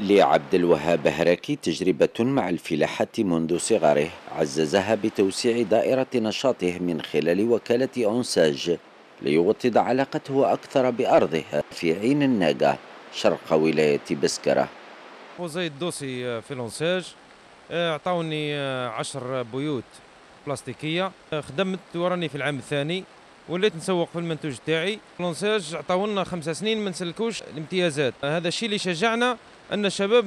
لعبد الوهاب هراكي تجربة مع الفلاحة منذ صغره عززها بتوسيع دائرة نشاطه من خلال وكالة أونساج ليوطد علاقته أكثر بأرضه في عين الناقة شرق ولاية بسكرة وزيد الدوسي في الأونساج اعطوني عشر بيوت بلاستيكية خدمت وراني في العام الثاني وليت نسوق في المنتوج تاعي لونساج عطاولنا خمسة سنين ما نسلكوش الامتيازات هذا الشيء اللي شجعنا ان الشباب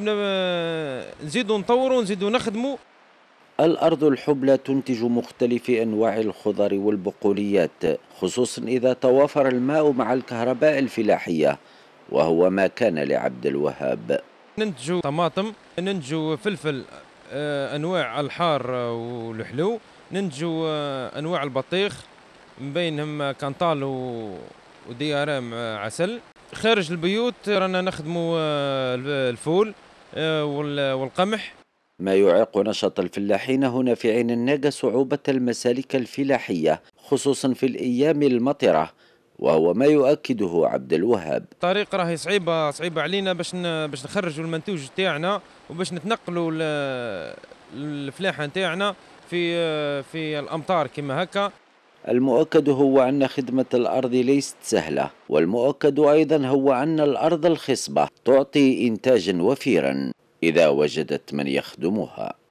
نزيدوا نطوروا نزيدوا نخدموا الأرض الحبلى تنتج مختلف أنواع الخضر والبقوليات خصوصا إذا توافر الماء مع الكهرباء الفلاحية وهو ما كان لعبد الوهاب ننتجوا طماطم ننتجوا فلفل آه، أنواع الحار والحلو ننتجوا آه، أنواع البطيخ من بينهم كانطال وديارام عسل خارج البيوت رانا نخدموا آه، الفول آه، والقمح ما يعيق نشاط الفلاحين هنا في عين الناقة صعوبة المسالك الفلاحية خصوصا في الأيام المطرة وهو ما يؤكده عبد الوهاب الطريق راهي صعيبة صعيبة علينا باش باش نخرجوا المنتوج تاعنا وباش نتنقلوا الفلاحة تاعنا في آه، في الأمطار كما هكا المؤكد هو أن خدمة الأرض ليست سهلة والمؤكد أيضا هو أن الأرض الخصبة تعطي إنتاجا وفيرا إذا وجدت من يخدمها